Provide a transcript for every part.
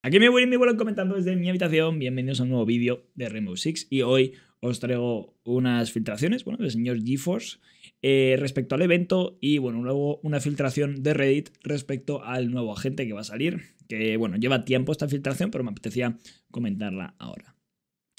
Aquí me voy y me vuelven comentando desde mi habitación. Bienvenidos a un nuevo vídeo de Rainbow Six. Y hoy os traigo unas filtraciones, bueno, del señor GeForce eh, respecto al evento y, bueno, luego una filtración de Reddit respecto al nuevo agente que va a salir. Que, bueno, lleva tiempo esta filtración, pero me apetecía comentarla ahora.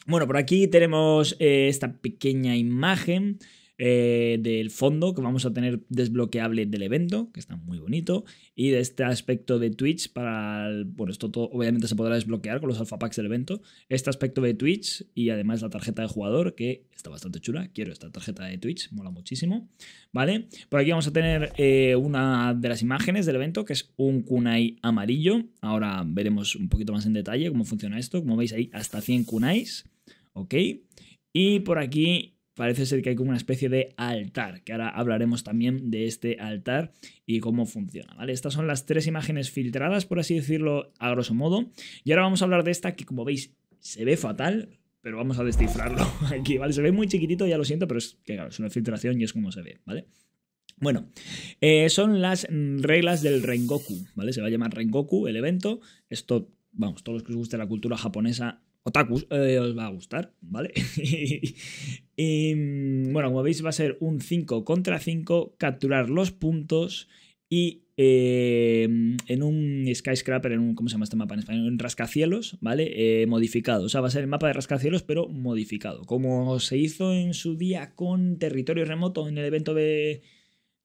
Bueno, por aquí tenemos eh, esta pequeña imagen eh, del fondo que vamos a tener desbloqueable del evento, que está muy bonito, y de este aspecto de Twitch para, el, bueno, esto todo, obviamente se podrá desbloquear con los alpha packs del evento, este aspecto de Twitch y además la tarjeta de jugador, que está bastante chula, quiero esta tarjeta de Twitch, mola muchísimo, ¿vale? Por aquí vamos a tener eh, una de las imágenes del evento, que es un kunai amarillo, ahora veremos un poquito más en detalle cómo funciona esto, como veis ahí hasta 100 kunais, ¿ok? Y por aquí parece ser que hay como una especie de altar, que ahora hablaremos también de este altar y cómo funciona, ¿vale? Estas son las tres imágenes filtradas, por así decirlo, a grosso modo. Y ahora vamos a hablar de esta que, como veis, se ve fatal, pero vamos a descifrarlo aquí, ¿vale? Se ve muy chiquitito, ya lo siento, pero es que claro, es una filtración y es como se ve, ¿vale? Bueno, eh, son las reglas del Rengoku, ¿vale? Se va a llamar Rengoku el evento. Esto, vamos, todos los que os guste la cultura japonesa eh, os va a gustar, ¿vale? Em, bueno, como veis va a ser un 5 contra 5, capturar los puntos y em, en un skyscraper, en un, ¿cómo se llama este mapa en español? En rascacielos, ¿vale? Eh, modificado. O sea, va a ser el mapa de rascacielos, pero modificado. Como se hizo en su día con territorio remoto en el evento de,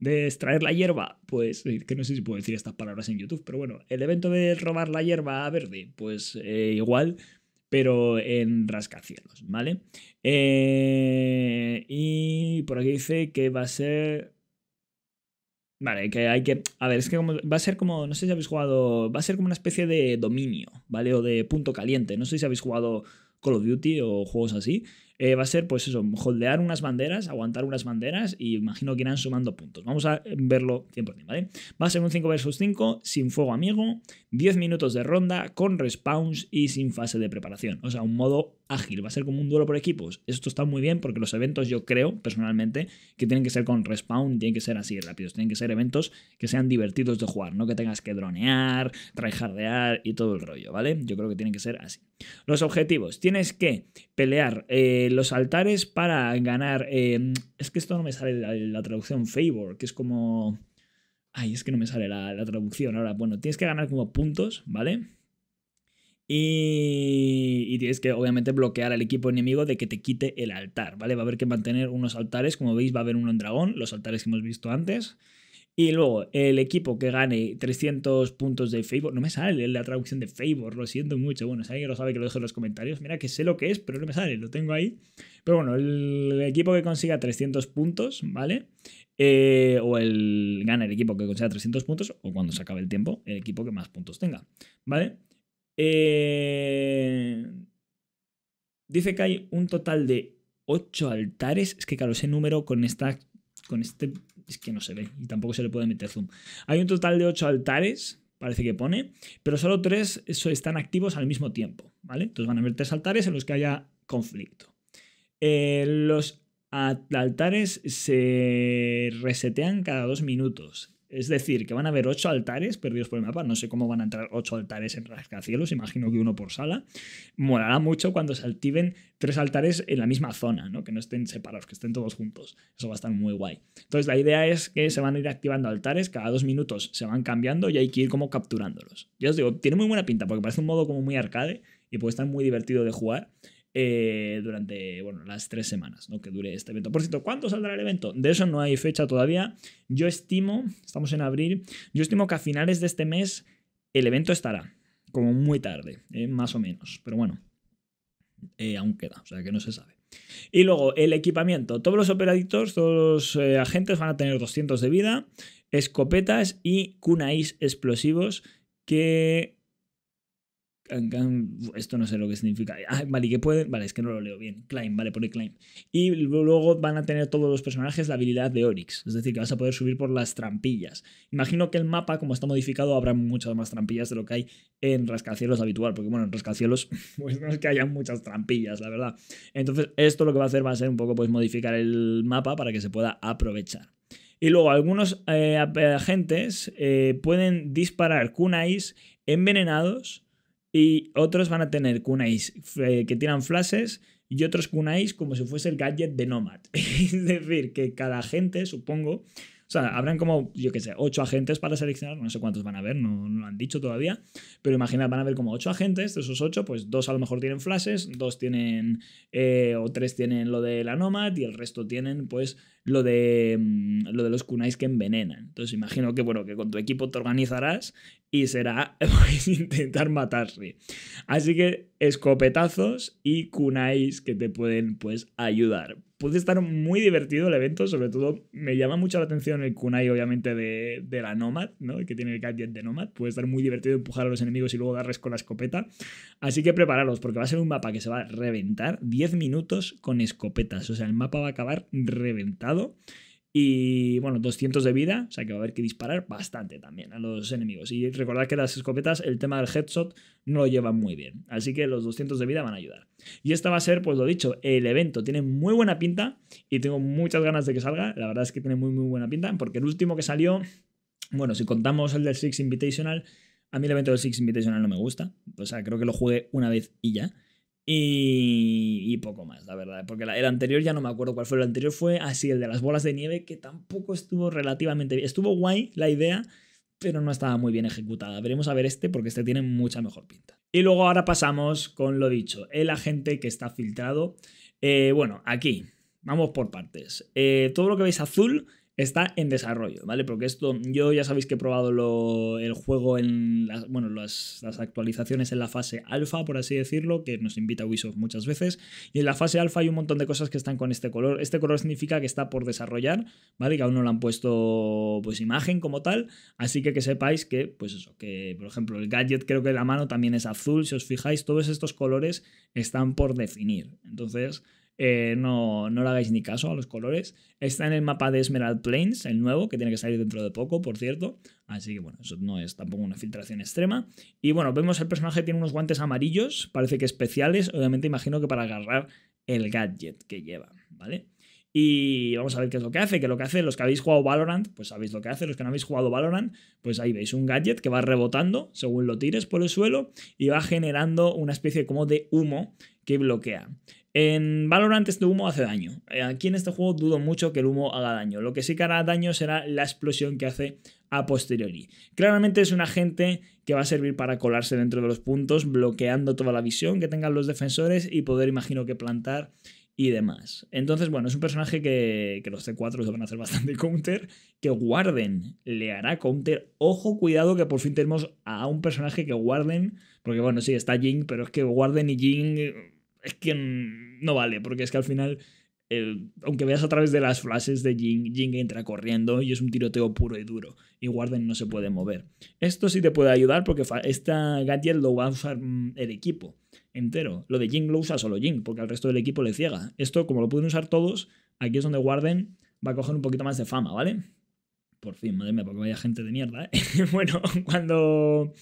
extraer la hierba, pues eh, que no sé si puedo decir estas palabras en YouTube, pero bueno, el evento de robar la hierba a verde, pues igual pero en rascacielos, ¿vale? Eh, y por aquí dice que va a ser... Vale, que hay que... A ver, es que va a ser como... No sé si habéis jugado... Va a ser como una especie de dominio, ¿vale? O de punto caliente. No sé si habéis jugado Call of Duty o juegos así. Eh, va a ser, pues eso, holdear unas banderas, aguantar unas banderas y imagino que irán sumando puntos. Vamos a verlo 100%, ¿vale? Va a ser un 5 versus 5, sin fuego amigo, 10 minutos de ronda, con respawns y sin fase de preparación. O sea, un modo ágil, va a ser como un duelo por equipos. Esto está muy bien porque los eventos yo creo, personalmente, que tienen que ser con respawn, tienen que ser así rápidos, tienen que ser eventos que sean divertidos de jugar, no que tengas que dronear, tryhardear y todo el rollo, ¿vale? Yo creo que tienen que ser así. Los objetivos, tienes que pelear... Eh, eh, los altares para ganar. Em, es que esto no me sale la, traducción favor, que es como. Ay, es que no me sale la, traducción. Ahora, bueno, tienes que ganar como puntos, ¿vale? Y, y, tienes que obviamente bloquear al equipo enemigo de que te quite el altar, ¿vale? Va a haber que mantener unos altares, como veis va a haber uno en dragón, los altares que hemos visto antes, y luego, el equipo que gane 300 puntos de favor. No me sale la traducción de favor, lo siento mucho. Bueno, si alguien lo sabe, que lo deje en los comentarios. Mira que sé lo que es, pero no me sale, lo tengo ahí. Pero bueno, el equipo que consiga 300 puntos, ¿vale? Eh, o el gana el equipo que consiga 300 puntos, o cuando se acabe el tiempo, el equipo que más puntos tenga, ¿vale? Eh, dice que hay un total de 8 altares. Es que, claro, ese número con esta. Con este es que no se ve y tampoco se le puede meter zoom. Hay un total de ocho altares, parece que pone, pero solo 3 están activos al mismo tiempo, ¿vale? Entonces van a haber 3 altares en los que haya conflicto. Eh, los altares se resetean cada 2 minutos es decir, que van a haber ocho altares perdidos por el mapa. No sé cómo van a entrar ocho altares en rascacielos, imagino que uno por sala. Morará mucho cuando se activen tres altares en la misma zona, ¿no? que no estén separados, que estén todos juntos. Eso va a estar muy guay. Entonces, la idea es que se van a ir activando altares, cada dos minutos se van cambiando y hay que ir como capturándolos. Ya os digo, tiene muy buena pinta porque parece un modo como muy arcade y puede estar muy divertido de jugar. Eh, durante bueno, las tres semanas que dure este evento. Por cierto, ¿cuándo saldrá el evento? De eso no hay fecha todavía. Yo estimo, estamos en abril, yo estimo que a finales de este mes el evento estará, como muy tarde, eh, más o menos. Pero bueno, eh, aún queda, o sea que no se sabe. Y luego, el equipamiento. Todos los operaditos, todos los agentes van a tener 200 de vida, escopetas y kunais explosivos que esto no sé lo que significa. Ah, vale, ¿y pueden? Vale, es que no lo leo bien. Klein, vale, pone climb. Y luego van a tener todos los personajes la habilidad de Orix es decir, que vas a poder subir por las trampillas. Imagino que el mapa, como está modificado, habrá muchas más trampillas de lo que hay en Rascacielos habitual, porque bueno, en Rascacielos pues no es que haya muchas trampillas, la verdad. Entonces, esto lo que va a hacer va a ser un poco pues modificar el mapa para que se pueda aprovechar. Y luego algunos eh, agentes eh, pueden disparar kunais envenenados y otros van a tener kunais eh, que tiran flashes y otros kunais como si fuese el gadget de Nomad. es decir, que cada gente, supongo, o sea, habrán como, yo qué sé, ocho agentes para seleccionar, no sé cuántos van a haber, no, lo han dicho todavía, pero imagina, van a haber como ocho agentes, de esos ocho, pues dos a lo mejor tienen flashes, dos tienen, eh, o tres tienen lo de la Nomad y el resto tienen, pues, lo de, mm, lo de los kunais que envenenan. Entonces imagino que, bueno, que con tu equipo te organizarás y será intentar matarse. Así que escopetazos y kunais que te pueden, pues, ayudar puede estar muy divertido el evento, sobre todo me llama mucho la atención el kunai obviamente de, la Nomad, ¿no? que tiene el gadget de Nomad, puede estar muy divertido empujar a los enemigos y luego darles con la escopeta, así que prepararos porque va a ser un mapa que se va a reventar 10 minutos con escopetas, o sea, el mapa va a acabar reventado y bueno, 200 de vida, o sea que va a haber que disparar bastante también a los enemigos. Y recordad que las escopetas, el tema del headshot, no lo llevan muy bien. Así que los 200 de vida van a ayudar. Y esta va a ser, pues lo dicho, el evento. Tiene muy buena pinta y tengo muchas ganas de que salga. La verdad es que tiene muy, muy buena pinta, porque el último que salió, bueno, si contamos el del Six Invitational, a mí el evento del Six Invitational no me gusta. O sea, creo que lo jugué una vez y ya. Y, y, poco más, la verdad. Porque el anterior ya no me acuerdo cuál fue. El anterior fue así, el de las bolas de nieve, que tampoco estuvo relativamente bien. Estuvo guay la idea, pero no estaba muy bien ejecutada. Veremos a ver este, porque este tiene mucha mejor pinta. Y luego ahora pasamos con lo dicho, el agente que está filtrado. Eh, bueno, aquí, vamos por partes. Eh, todo lo que veis azul está en desarrollo, ¿vale? Porque esto, yo ya sabéis que he probado el juego en las, bueno, las, actualizaciones en la fase alfa, por así decirlo, que nos invita Ubisoft muchas veces. Y en la fase alfa hay un montón de cosas que están con este color. Este color significa que está por desarrollar, ¿vale? Que aún no le han puesto pues imagen como tal. Así que que sepáis que, pues eso, que por ejemplo el gadget creo que la mano también es azul, si os fijáis, todos estos colores están por definir. Entonces... Eh, no, no le hagáis ni caso a los colores. Está en el mapa de Esmeralda Plains, el nuevo, que tiene que salir dentro de poco, por cierto. Así que bueno, eso no es tampoco una filtración extrema. Y bueno, vemos el personaje tiene unos guantes amarillos, parece que especiales, obviamente imagino que para agarrar el gadget que lleva, ¿vale? Y vamos a ver qué es lo que hace, que lo que hace, los que habéis jugado Valorant, pues sabéis lo que hace, los que no habéis jugado Valorant, pues ahí veis un gadget que va rebotando según lo tires por el suelo y va generando una especie como de humo que bloquea. En Valorant este humo hace daño. Eh, aquí en este juego dudo mucho que el humo haga daño. Lo que sí que hará daño será la explosión que hace a posteriori. Claramente es un agente que va a servir para colarse dentro de los puntos, bloqueando toda la visión que tengan los defensores y poder, imagino que, plantar y demás. Entonces, bueno, es un personaje que, que los C4 se van a hacer bastante counter, que guarden. le hará counter. Ojo, cuidado que por fin tenemos a un personaje que guarden. porque bueno, sí, está Jing, pero es que Warden y Jing eh, es que no vale, porque es que al final aunque veas a través de las flashes de Jing, Jing entra corriendo y es un tiroteo puro y duro. Y Warden no se puede mover. Esto sí te puede ayudar porque esta gadget lo va a usar mm, el equipo entero. Lo de Jing lo usa solo Jing, porque al resto del equipo le ciega. Esto, como lo pueden usar todos, aquí es donde Warden va a coger un poquito más de fama, ¿vale? Por fin, madre mía, porque vaya gente de mierda, ¿eh? bueno, cuando,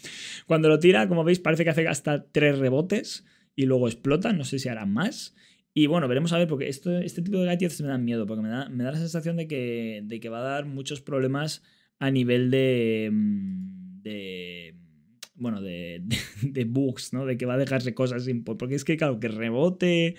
cuando lo tira, como veis, parece que hace hasta tres rebotes y luego explota, no sé si hará más. Y bueno, veremos a ver, porque esto, este tipo de gadgets me dan miedo, porque me da, la sensación de que, va a dar muchos problemas a nivel de. Mm, de bueno, de, de, bugs, ¿no? De que va a dejarse cosas sin. Porque es que, claro, que rebote,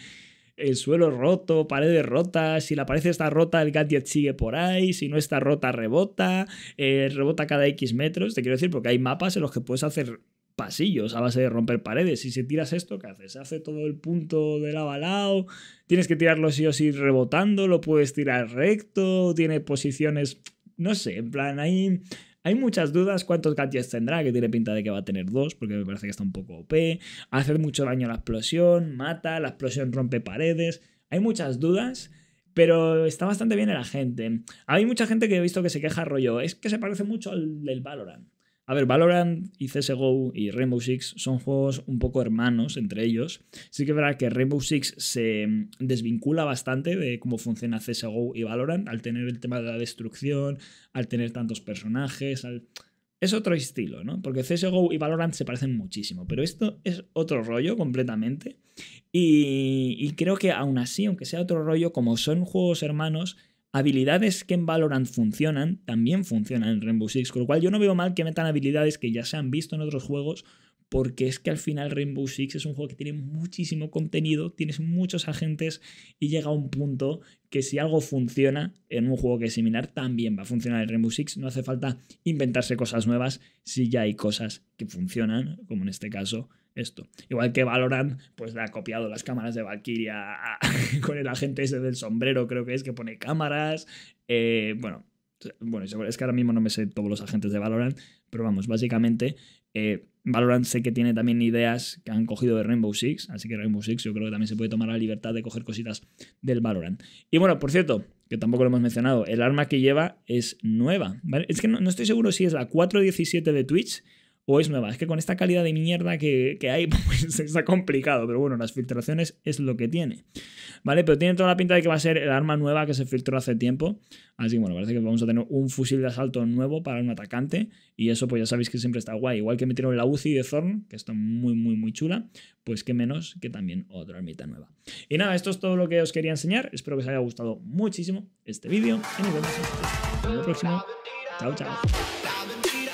el suelo roto, paredes rotas, si la pared está rota, el gadget sigue por ahí, si no está rota, rebota, eh, rebota cada X metros. Te quiero decir, porque hay mapas en los que puedes hacer pasillos a base de romper paredes. Si se tiras esto, ¿qué haces? Hace todo el punto del lado, tienes que tirarlo sí o sí rebotando, lo puedes tirar recto, tiene posiciones, no sé, en plan, ahí hay muchas dudas cuántos gadgets tendrá, que tiene pinta de que va a tener dos, porque me parece que está un poco OP, hace mucho daño la explosión, mata, la explosión rompe paredes, hay muchas dudas pero está bastante bien la gente Hay mucha gente que he visto que se queja rollo, es que se parece mucho al del Valorant. A ver, Valorant y CSGO y Rainbow Six son juegos un poco hermanos entre ellos. Sí que es verdad que Rainbow Six se mm, desvincula bastante de cómo funciona CSGO y Valorant al tener el tema de la destrucción, al tener tantos personajes, Es otro estilo, ¿no? Porque CSGO y Valorant se parecen muchísimo, pero esto es otro rollo completamente. Y, y creo que aún así, aunque sea otro rollo, como son juegos hermanos, habilidades que en Valorant funcionan, también funcionan en Rainbow Six, con lo cual yo no veo mal que metan habilidades que ya se han visto en otros juegos, porque es que al final Rainbow Six es un juego que tiene muchísimo contenido, tienes muchos agentes y llega a un punto que si algo funciona en un juego que es similar, también va a funcionar en Rainbow Six, no hace falta inventarse cosas nuevas si ya hay cosas que funcionan, como en este caso esto. Igual que Valorant, pues le ha copiado las cámaras de Valkyria con el agente ese del sombrero, creo que es, que pone cámaras. Eh, bueno, bueno, es que ahora mismo no me sé todos los agentes de Valorant, pero vamos, básicamente eh, Valorant sé que tiene también ideas que han cogido de Rainbow Six, así que Rainbow Six yo creo que también se puede tomar la libertad de coger cositas del Valorant. Y bueno, por cierto, que tampoco lo hemos mencionado, el arma que lleva es nueva, Es que no, no estoy seguro si es la 417 de Twitch o es nueva. Es que con esta calidad de mierda que, hay, pues está complicado, pero bueno, las filtraciones es lo que tiene. ¿Vale? Pero tiene toda la pinta de que va a ser el arma nueva que se filtró hace tiempo. Así que bueno, parece que vamos a tener un fusil de asalto nuevo para un atacante. Y eso, pues ya sabéis que siempre está guay. Igual que metieron la UCI de Zorn, que está muy, muy, muy chula. Pues que menos que también otra armita nueva. Y nada, esto es todo lo que os quería enseñar. Espero que os haya gustado muchísimo este vídeo. Y nos vemos en el próximo. Chao, chao.